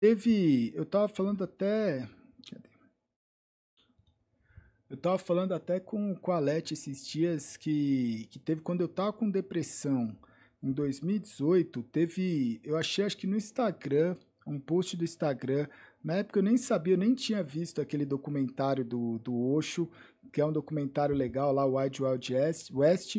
Teve. Eu tava falando até. Eu tava falando até com, com a Leti esses dias que, que teve quando eu tava com depressão em 2018, teve. Eu achei acho que no Instagram, um post do Instagram. Na época eu nem sabia, eu nem tinha visto aquele documentário do, do Osho, que é um documentário legal lá, Wild Wild West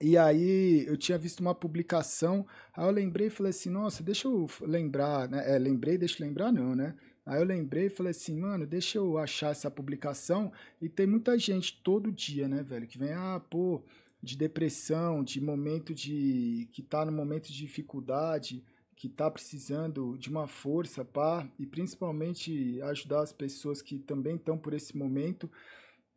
e aí eu tinha visto uma publicação, aí eu lembrei e falei assim, nossa, deixa eu lembrar, né? É, lembrei, deixa eu lembrar não, né? Aí eu lembrei e falei assim, mano, deixa eu achar essa publicação. E tem muita gente todo dia, né, velho, que vem, ah, pô, de depressão, de momento de. que tá no momento de dificuldade, que tá precisando de uma força, pá, e principalmente ajudar as pessoas que também estão por esse momento.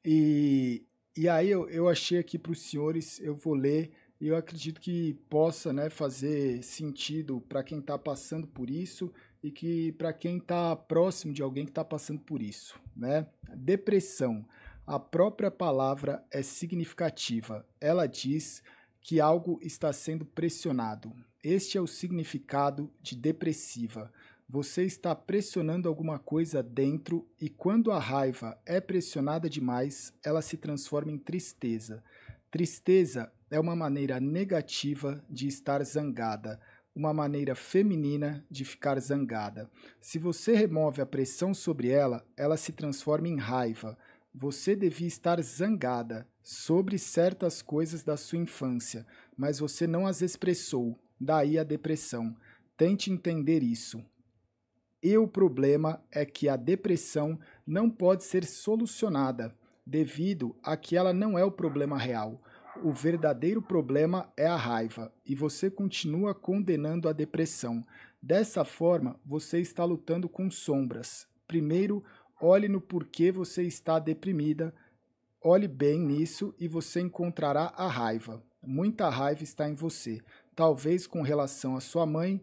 E, e aí eu, eu achei aqui para os senhores, eu vou ler, e eu acredito que possa né, fazer sentido para quem está passando por isso e que para quem está próximo de alguém que está passando por isso. Né? Depressão. A própria palavra é significativa. Ela diz que algo está sendo pressionado. Este é o significado de depressiva. Você está pressionando alguma coisa dentro e quando a raiva é pressionada demais, ela se transforma em tristeza. Tristeza é uma maneira negativa de estar zangada, uma maneira feminina de ficar zangada. Se você remove a pressão sobre ela, ela se transforma em raiva. Você devia estar zangada sobre certas coisas da sua infância, mas você não as expressou, daí a depressão. Tente entender isso. E o problema é que a depressão não pode ser solucionada, devido a que ela não é o problema real. O verdadeiro problema é a raiva, e você continua condenando a depressão. Dessa forma, você está lutando com sombras. Primeiro, olhe no porquê você está deprimida, olhe bem nisso e você encontrará a raiva. Muita raiva está em você, talvez com relação à sua mãe,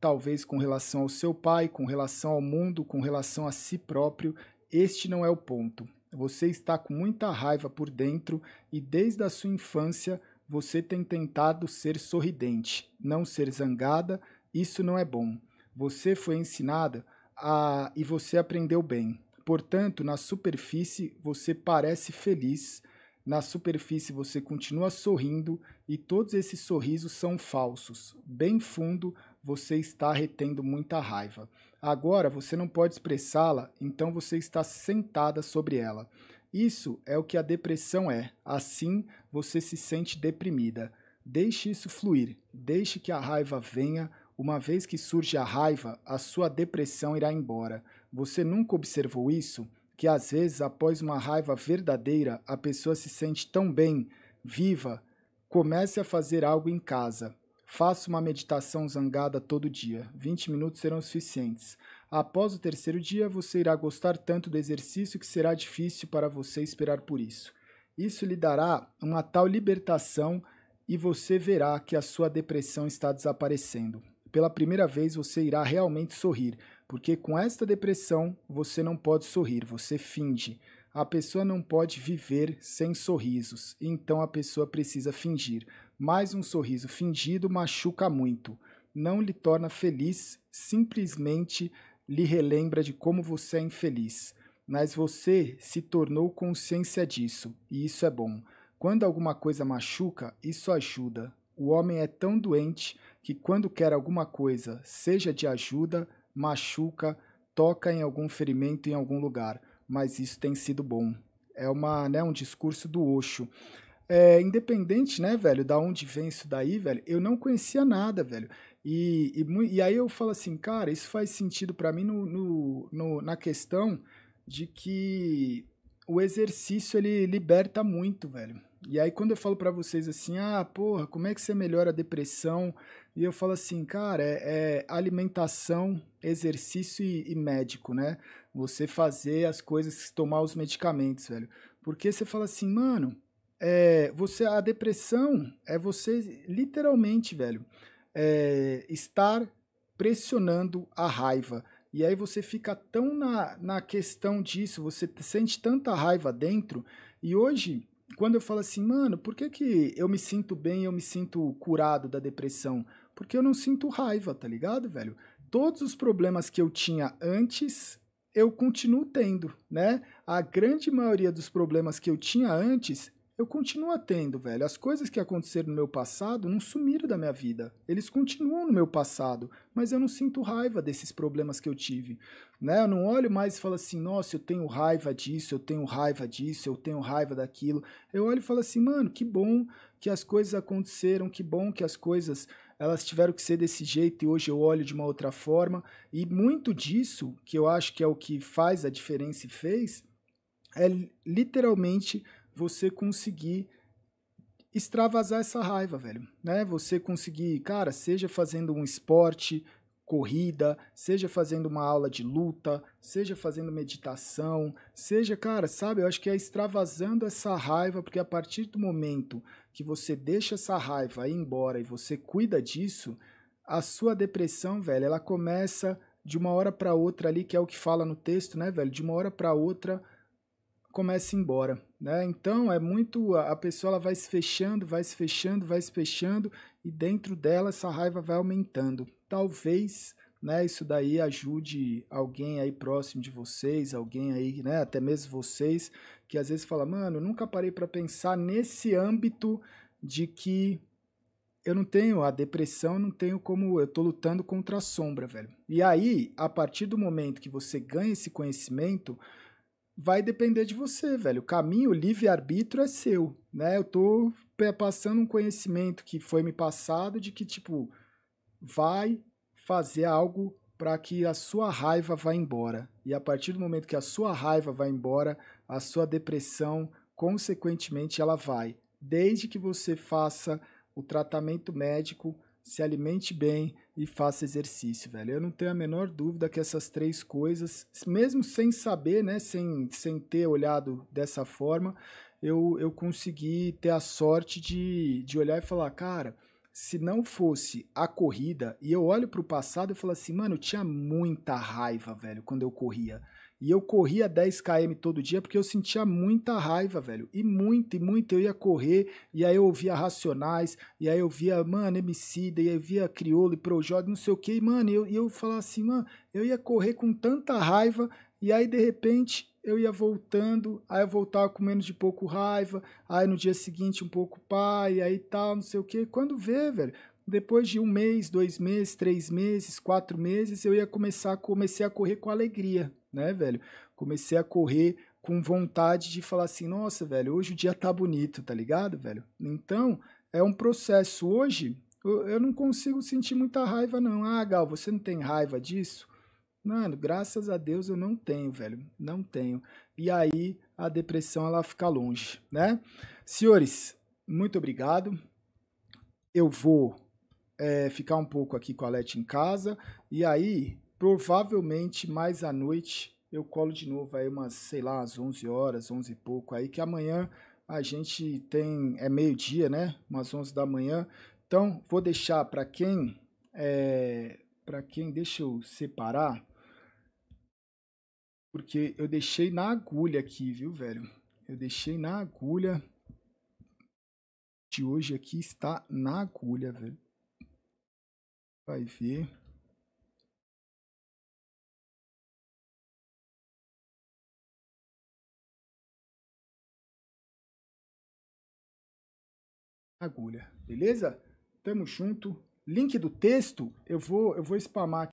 talvez com relação ao seu pai, com relação ao mundo, com relação a si próprio. Este não é o ponto. Você está com muita raiva por dentro e desde a sua infância você tem tentado ser sorridente, não ser zangada. Isso não é bom. Você foi ensinada a e você aprendeu bem. Portanto, na superfície você parece feliz, na superfície você continua sorrindo e todos esses sorrisos são falsos. Bem fundo, você está retendo muita raiva. Agora você não pode expressá-la, então você está sentada sobre ela. Isso é o que a depressão é. Assim você se sente deprimida. Deixe isso fluir, deixe que a raiva venha. Uma vez que surge a raiva, a sua depressão irá embora. Você nunca observou isso? Que às vezes, após uma raiva verdadeira, a pessoa se sente tão bem, viva. Comece a fazer algo em casa. Faça uma meditação zangada todo dia. 20 minutos serão suficientes. Após o terceiro dia, você irá gostar tanto do exercício que será difícil para você esperar por isso. Isso lhe dará uma tal libertação e você verá que a sua depressão está desaparecendo. Pela primeira vez, você irá realmente sorrir, porque com esta depressão você não pode sorrir, você finge. A pessoa não pode viver sem sorrisos, então a pessoa precisa fingir. Mas um sorriso fingido machuca muito. Não lhe torna feliz, simplesmente lhe relembra de como você é infeliz. Mas você se tornou consciência disso, e isso é bom. Quando alguma coisa machuca, isso ajuda. O homem é tão doente que, quando quer alguma coisa, seja de ajuda, machuca, toca em algum ferimento em algum lugar mas isso tem sido bom. É uma, né, um discurso do Osho. É, independente, né, velho, da onde vem isso daí, velho, eu não conhecia nada, velho. E, e, e aí eu falo assim, cara, isso faz sentido para mim no, no, no, na questão de que o exercício ele liberta muito, velho. E aí quando eu falo para vocês assim, ah, porra, como é que você melhora a depressão? E eu falo assim, cara, é, é alimentação, exercício e, e, médico, né? Você fazer as coisas, tomar os medicamentos, velho. Porque você fala assim, mano, é, você a depressão é você literalmente, velho, é, estar pressionando a raiva. E aí você fica tão na, na questão disso, você sente tanta raiva dentro. E hoje quando eu falo assim, mano, por que, que eu me sinto bem, eu me sinto curado da depressão? Porque eu não sinto raiva, tá ligado, velho? Todos os problemas que eu tinha antes, eu continuo tendo, né? A grande maioria dos problemas que eu tinha antes, eu continuo tendo, velho. As coisas que aconteceram no meu passado não sumiram da minha vida. Eles continuam no meu passado, mas eu não sinto raiva desses problemas que eu tive, né? Eu não olho mais e falo assim, nossa, eu tenho raiva disso, eu tenho raiva disso, eu tenho raiva daquilo. Eu olho e falo assim, mano, que bom que as coisas aconteceram, que bom que as coisas elas tiveram que ser desse jeito e hoje eu olho de uma outra forma. E muito disso, que eu acho que é o que faz a diferença e fez, é literalmente você conseguir extravasar essa raiva, velho, né? Você conseguir, cara, seja fazendo um esporte, corrida, seja fazendo uma aula de luta, seja fazendo meditação, seja, cara, sabe, eu acho que é extravasando essa raiva, porque a partir do momento que você deixa essa raiva ir embora e você cuida disso, a sua depressão, velho, ela começa de uma hora para outra ali, que é o que fala no texto, né, velho? De uma hora para outra, começa a ir embora, né? Então é muito a pessoa ela vai se fechando, vai se fechando, vai se fechando e dentro dela essa raiva vai aumentando. Talvez, né, isso daí ajude alguém aí próximo de vocês, alguém aí, né, até mesmo vocês que às vezes fala: "Mano, nunca parei para pensar nesse âmbito de que eu não tenho a depressão, não tenho como. Eu tô lutando contra a sombra, velho. E aí, a partir do momento que você ganha esse conhecimento, vai depender de você, velho. O caminho, livre-arbítrio é seu, né? Eu tô passando um conhecimento que foi me passado de que, tipo, vai fazer algo para que a sua raiva vá embora. E a partir do momento que a sua raiva vai embora, a sua depressão, consequentemente, ela vai. Desde que você faça o tratamento médico se alimente bem e faça exercício, velho. Eu não tenho a menor dúvida que essas três coisas, mesmo sem saber, né, sem, sem ter olhado dessa forma, eu, eu consegui ter a sorte de, de olhar e falar, cara, se não fosse a corrida, e eu olho para o passado e falo assim, mano, eu tinha muita raiva, velho, quando eu corria. E eu corria 10 km todo dia porque eu sentia muita raiva, velho. E muito, e muito. Eu ia correr, e aí eu ouvia Racionais, e aí eu via, mano, Emicida, e aí eu via Criolo e Projog, não sei o que. E, mano, eu, eu falava assim, mano, eu ia correr com tanta raiva, e aí de repente eu ia voltando, aí eu voltava com menos de pouco raiva, aí no dia seguinte um pouco pai, aí tal, não sei o que. Quando vê, velho, depois de um mês, dois meses, três meses, quatro meses, eu ia começar, comecei a correr com alegria, né, velho? Comecei a correr com vontade de falar assim, nossa, velho, hoje o dia tá bonito, tá ligado, velho? Então, é um processo. Hoje, eu, eu não consigo sentir muita raiva, não. Ah, Gal, você não tem raiva disso? Mano, graças a Deus eu não tenho, velho. Não tenho. E aí a depressão ela fica longe, né? Senhores, muito obrigado. Eu vou é, ficar um pouco aqui com a Leti em casa. E aí, provavelmente mais à noite, eu colo de novo aí umas, sei lá, às 11 horas, 11 e pouco aí, que amanhã a gente tem, é meio-dia, né? Umas 11 da manhã. Então, vou deixar para quem, é, para quem, deixa eu separar, porque eu deixei na agulha aqui, viu, velho? Eu deixei na agulha de hoje aqui, está na agulha, velho. Vai tá vir. Agulha, beleza? Tamo junto. Link do texto, eu vou, eu vou spamar aqui.